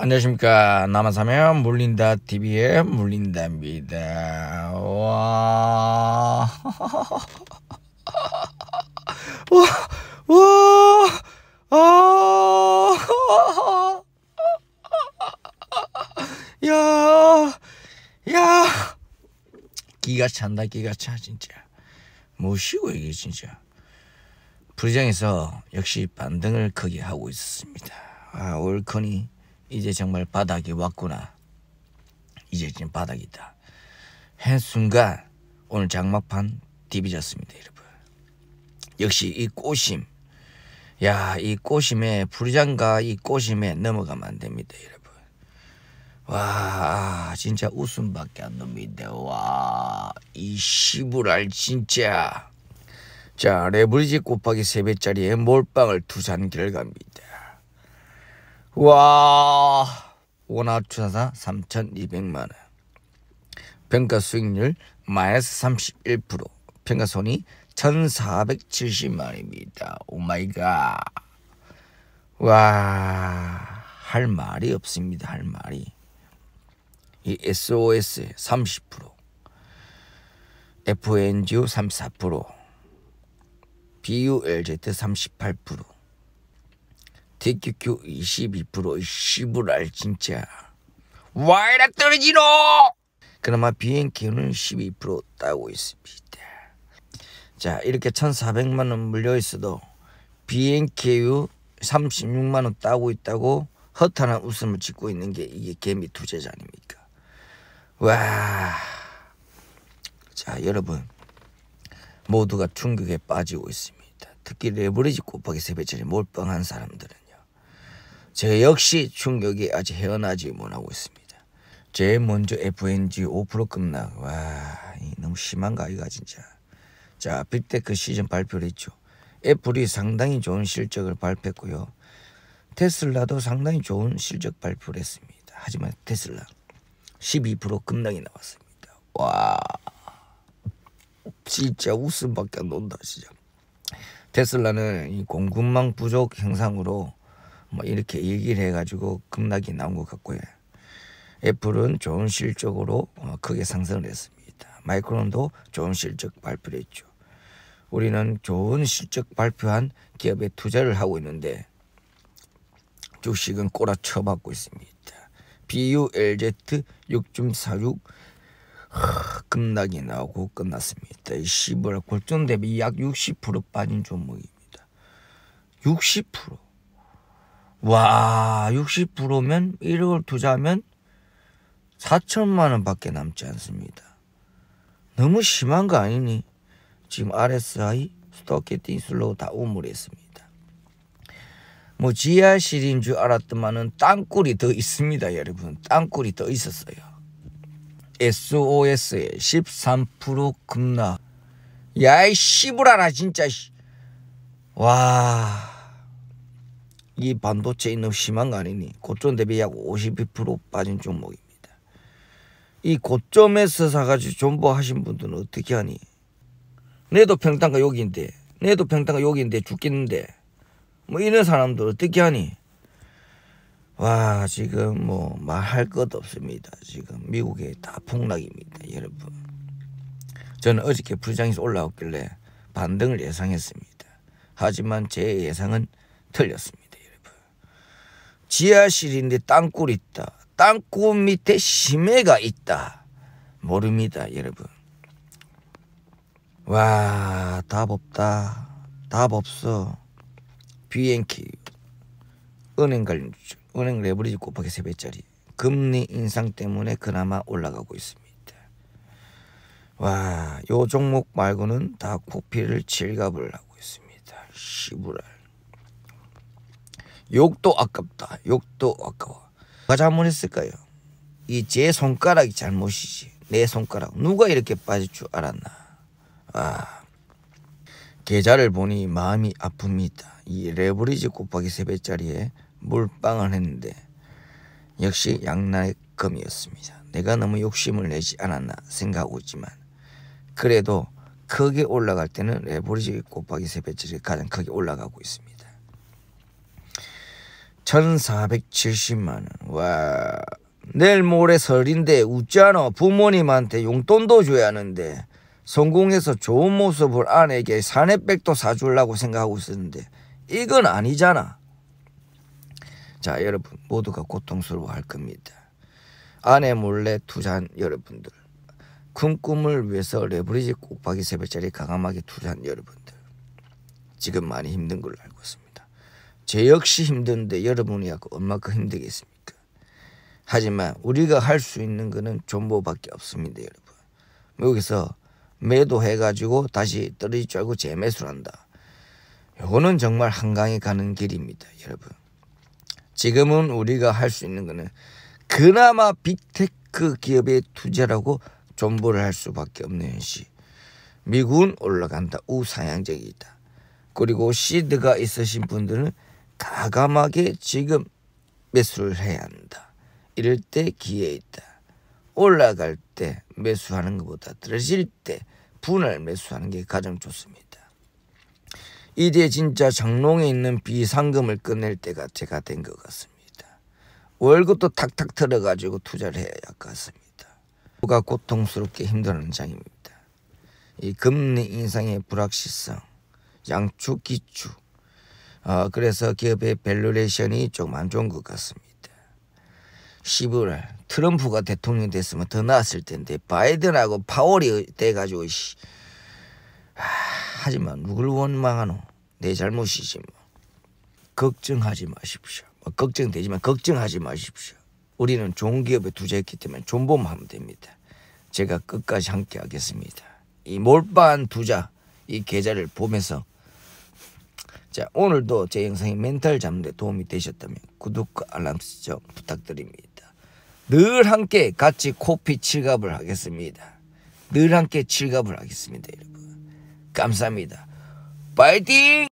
안녕하십니까 남한사면 물린다 TV의 물린다입니다 와... 와... 와... 아... 야... 야... 기가 찬다 기가 차 진짜 뭐시고 이게 진짜 불장에서 역시 반등을 크게 하고 있었습니다 아 올커니 이제 정말 바닥이 왔구나. 이제 지금 바닥이다. 한 순간 오늘 장막판 디비졌습니다, 여러분. 역시 이 꼬심. 야, 이 꼬심에 리장가이 꼬심에 넘어가면 안 됩니다, 여러분. 와, 진짜 웃음밖에 안 납니다. 와, 이 시부랄 진짜. 자, 레브리지 곱하기 3배짜리의 몰빵을 투산 결과입니다. 와 원아웃 주사 3,200만원 평가 수익률 마이너스 31% 평가 손이 1,470만원입니다 오마이갓 와 할 말이 없습니다 할 말이 이 SOS 30% FNGO 34% BULZ 38% 대규규 22% 시부랄 진짜 와이라 떨어지노 그나마 비행기는 12% 따고 있습니다 자 이렇게 1400만원 물려있어도 비행기유 36만원 따고 있다고 허탈한 웃음을 짓고 있는 게 이게 개미 투자자 아닙니까 와자 여러분 모두가 충격에 빠지고 있습니다 특히 레버리지 곱하기 세배짜리 몰빵한 사람들은 저 역시 충격이 아직 헤어나지 못하고 있습니다. 제일 먼저 FNG 5% 급락. 와, 너무 심한가 이거 진짜. 자, 빅테크 그 시즌 발표를 했죠. 애플이 상당히 좋은 실적을 발표했고요. 테슬라도 상당히 좋은 실적 발표를 했습니다. 하지만 테슬라 12% 급락이 나왔습니다. 와, 진짜 웃음밖에 안 논다 진짜. 테슬라는 이 공급망 부족 현상으로 뭐 이렇게 얘기를 해가지고 급락이 나온 것 같고요. 애플은 좋은 실적으로 어, 크게 상승을 했습니다. 마이크론도 좋은 실적 발표를 했죠. 우리는 좋은 실적 발표한 기업에 투자를 하고 있는데 주식은 꼬라쳐받고 있습니다. BULZ 6.46 급락이 나오고 끝났습니다. 10월 골전 대비 약 60% 빠진 종목입니다. 60%와 60%면 1억을 투자하면 4천만 원밖에 남지 않습니다. 너무 심한 거 아니니? 지금 RSI 스토키팅 슬로우 다 우물했습니다. 뭐 지하실인 줄 알았더만은 땅굴이 더 있습니다 여러분 땅굴이 더 있었어요 SOS에 13% 급락 야이 씨부라라 진짜 씨와 이 반도체 인업 심한 거 아니니 고점 대비 약 52% 빠진 종목입니다. 이 고점에서 사가지고 존버하신 분들은 어떻게 하니? 내도 평단가 여기인데 내도 평단가 여기인데 죽겠는데 뭐 이런 사람들 어떻게 하니? 와 지금 뭐 말할 것 없습니다. 지금 미국에 다 폭락입니다. 여러분 저는 어저께 불장에서 올라왔길래 반등을 예상했습니다. 하지만 제 예상은 틀렸습니다. 지하실인데 땅굴 있다. 땅굴 밑에 심해가 있다. 모릅니다, 여러분. 와, 답 없다. 답 없어. 비행기 은행 관련 주 은행 레버리지 곱하기 3배짜리. 금리 인상 때문에 그나마 올라가고 있습니다. 와, 요 종목 말고는 다 코피를 질갑을 하고 있습니다. 시부랄. 욕도 아깝다. 욕도 아까워. 누가 잘못했을까요? 이 제 손가락이 잘못이지. 내 손가락. 누가 이렇게 빠질 줄 알았나. 아. 계좌를 보니 마음이 아픕니다. 이 레버리지 곱하기 3배짜리에 물방을 했는데 역시 양날검이었습니다. 내가 너무 욕심을 내지 않았나 생각하지만 그래도 크게 올라갈 때는 레버리지 곱하기 3배짜리 가장 크게 올라가고 있습니다. 1470만원. 와. 내일 모레 설인데 웃잖아. 부모님한테 용돈도 줘야 하는데. 성공해서 좋은 모습을 아내에게 사내백도 사주려고 생각하고 있었는데 이건 아니잖아. 자 여러분 모두가 고통스러워할 겁니다. 아내 몰래 투자한 여러분들. 큰 꿈을 위해서 레버리지 꼬박이 세배짜리 강함하게 투자한 여러분들. 지금 많이 힘든 걸로 알고 있습니다. 제 역시 힘든데 여러분이 하고 얼마큼 힘들겠습니까? 하지만 우리가 할 수 있는 것은 존보밖에 없습니다, 여러분. 여기서 매도해가지고 다시 떨어질 줄 알고 재매수를 한다. 요거는 정말 한강에 가는 길입니다, 여러분. 지금은 우리가 할 수 있는 거는 그나마 빅테크 기업의 투자라고 존보를 할 수밖에 없는 현실. 미국은 올라간다. 우상향적이다. 그리고 시드가 있으신 분들은 가감하게 지금 매수를 해야 한다. 이럴 때 기회 있다. 올라갈 때 매수하는 것보다 떨어질 때 분할 매수하는 게 가장 좋습니다. 이제 진짜 장롱에 있는 비상금을 끝낼 때가 제가 된 것 같습니다. 월급도 탁탁 털어가지고 투자를 해야 할 것 같습니다. 누가 고통스럽게 힘들어하는장입니다이 금리 인상의 불확실성, 양축 기축, 어, 그래서 기업의 밸류레이션이 조금 안 좋은 것 같습니다. 11월 트럼프가 대통령 됐으면 더 나았을 텐데 바이든하고 파월이 돼가지고 씨. 아, 하지만 누굴 원망하노 내 잘못이지 뭐 걱정하지 마십시오 뭐 걱정되지만 걱정하지 마십시오 우리는 좋은 기업에 투자했기 때문에 존범하면 됩니다 제가 끝까지 함께 하겠습니다 이 몰빵 투자 이 계좌를 보면서 자 오늘도 제 영상이 멘탈 잡는 데 도움이 되셨다면 구독과 알람 설정 부탁드립니다. 늘 함께 같이 코피 칠갑을 하겠습니다. 늘 함께 칠갑을 하겠습니다. 여러분 감사합니다. 파이팅!